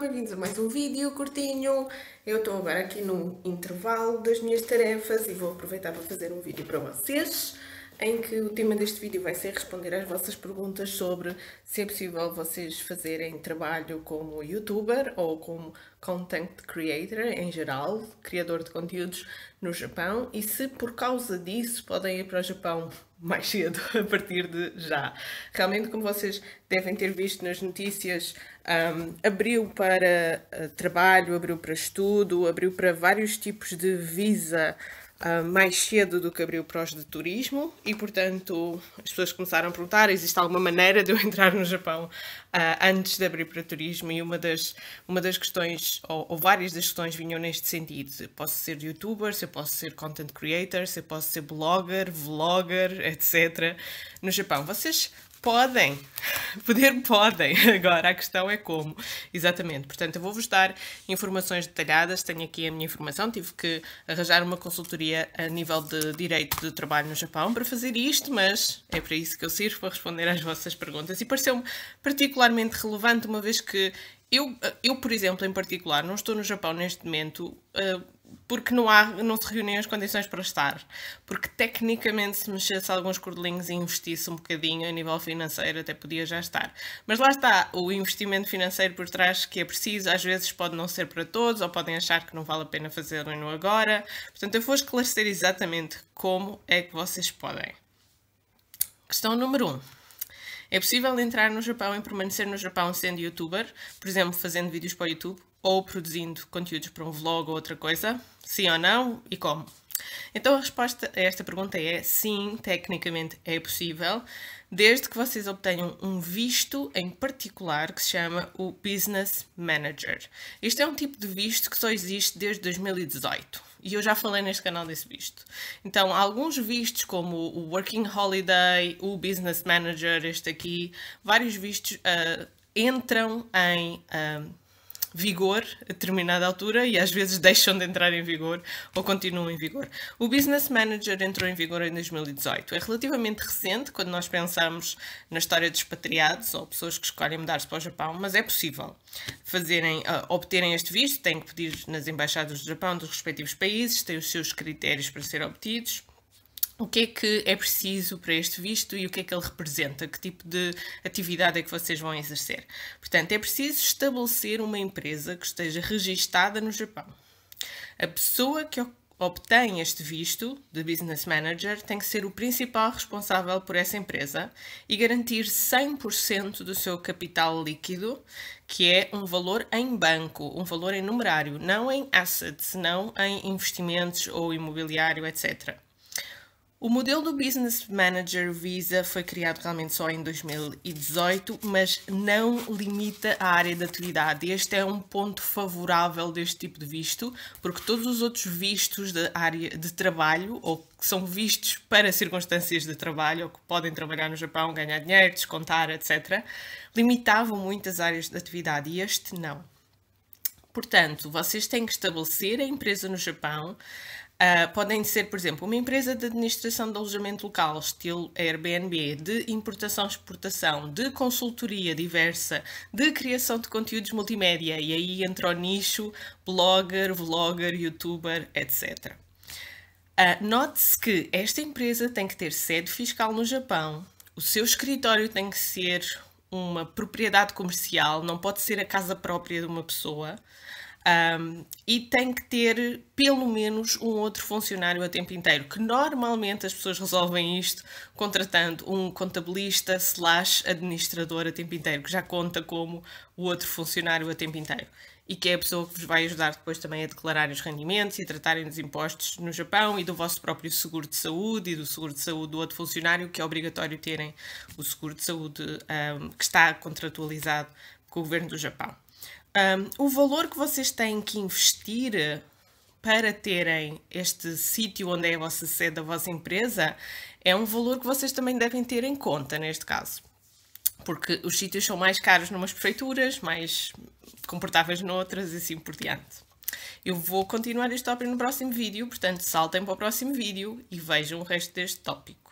bem-vindos a mais um vídeo curtinho. Eu estou agora aqui no intervalo das minhas tarefas e vou aproveitar para fazer um vídeo para vocês em que o tema deste vídeo vai ser responder às vossas perguntas sobre se é possível vocês fazerem trabalho como youtuber ou como content creator em geral, criador de conteúdos no Japão e se por causa disso podem ir para o Japão mais cedo, a partir de já. Realmente, como vocês devem ter visto nas notícias, um, abriu para uh, trabalho, abriu para estudo, abriu para vários tipos de visa uh, mais cedo do que abriu prós de turismo e, portanto, as pessoas começaram a perguntar existe alguma maneira de eu entrar no Japão uh, antes de abrir para turismo e uma das, uma das questões, ou, ou, várias das questões vinham neste sentido. Se eu posso ser youtuber, se eu posso ser content creator, se eu posso ser blogger, vlogger, etc. No Japão. Vocês podem Poder podem, agora a questão é como. Exatamente, portanto eu vou-vos dar informações detalhadas, tenho aqui a minha informação, tive que arranjar uma consultoria a nível de direito de trabalho no Japão para fazer isto, mas é para isso que eu sirvo, para responder às vossas perguntas e pareceu-me particularmente relevante uma vez que eu, eu, por exemplo, em particular, não estou no Japão neste momento... Uh, porque não, há, não se reúnem as condições para estar. Porque tecnicamente, se mexesse alguns cordelinhos e investisse um bocadinho a nível financeiro, até podia já estar. Mas lá está, o investimento financeiro por trás que é preciso, às vezes pode não ser para todos, ou podem achar que não vale a pena fazê-lo agora. Portanto, eu vou esclarecer exatamente como é que vocês podem. Questão número 1. Um. É possível entrar no Japão e permanecer no Japão sendo youtuber, por exemplo, fazendo vídeos para o YouTube? ou produzindo conteúdos para um vlog ou outra coisa? Sim ou não? E como? Então a resposta a esta pergunta é sim, tecnicamente é possível, desde que vocês obtenham um visto em particular que se chama o Business Manager. Este é um tipo de visto que só existe desde 2018 e eu já falei neste canal desse visto. Então, alguns vistos como o Working Holiday, o Business Manager, este aqui, vários vistos uh, entram em. Uh, vigor a determinada altura e às vezes deixam de entrar em vigor ou continuam em vigor. O Business Manager entrou em vigor em 2018. É relativamente recente quando nós pensamos na história dos expatriados ou pessoas que escolhem mudar-se para o Japão, mas é possível fazerem, uh, obterem este visto, têm que pedir nas embaixadas do Japão dos respectivos países, têm os seus critérios para ser obtidos. O que é que é preciso para este visto e o que é que ele representa? Que tipo de atividade é que vocês vão exercer? Portanto, é preciso estabelecer uma empresa que esteja registada no Japão. A pessoa que obtém este visto de Business Manager tem que ser o principal responsável por essa empresa e garantir 100% do seu capital líquido, que é um valor em banco, um valor em numerário, não em assets, não em investimentos ou imobiliário, etc. O modelo do Business Manager Visa foi criado realmente só em 2018, mas não limita a área de atividade. Este é um ponto favorável deste tipo de visto, porque todos os outros vistos da área de trabalho, ou que são vistos para circunstâncias de trabalho, ou que podem trabalhar no Japão, ganhar dinheiro, descontar, etc., limitavam muitas áreas de atividade e este não. Portanto, vocês têm que estabelecer a empresa no Japão, Uh, podem ser, por exemplo, uma empresa de administração de alojamento local, estilo Airbnb, de importação exportação, de consultoria diversa, de criação de conteúdos multimédia, e aí entra o nicho blogger, vlogger, youtuber, etc. Uh, ah, Note-se que esta empresa tem que ter sede fiscal no Japão, o seu escritório tem que ser uma propriedade comercial, não pode ser a casa própria de uma pessoa. Um, e tem que ter pelo menos um outro funcionário a tempo inteiro, que normalmente as pessoas resolvem isto contratando um contabilista slash administrador a tempo inteiro, que já conta como o outro funcionário a tempo inteiro e que é a pessoa que vos vai ajudar depois também a declarar os rendimentos e tratarem dos impostos no Japão e do vosso próprio seguro de saúde e do seguro de saúde do outro funcionário, que é obrigatório terem o seguro de saúde um, que está contratualizado com o governo do Japão. Um, o valor que vocês têm que investir para terem este sítio onde é a vossa sede, a vossa empresa, é um valor que vocês também devem ter em conta neste caso. Porque os sítios são mais caros numas prefeituras, mais confortáveis noutras e assim por diante. Eu vou continuar este tópico no próximo vídeo, portanto saltem para o próximo vídeo e vejam o resto deste tópico.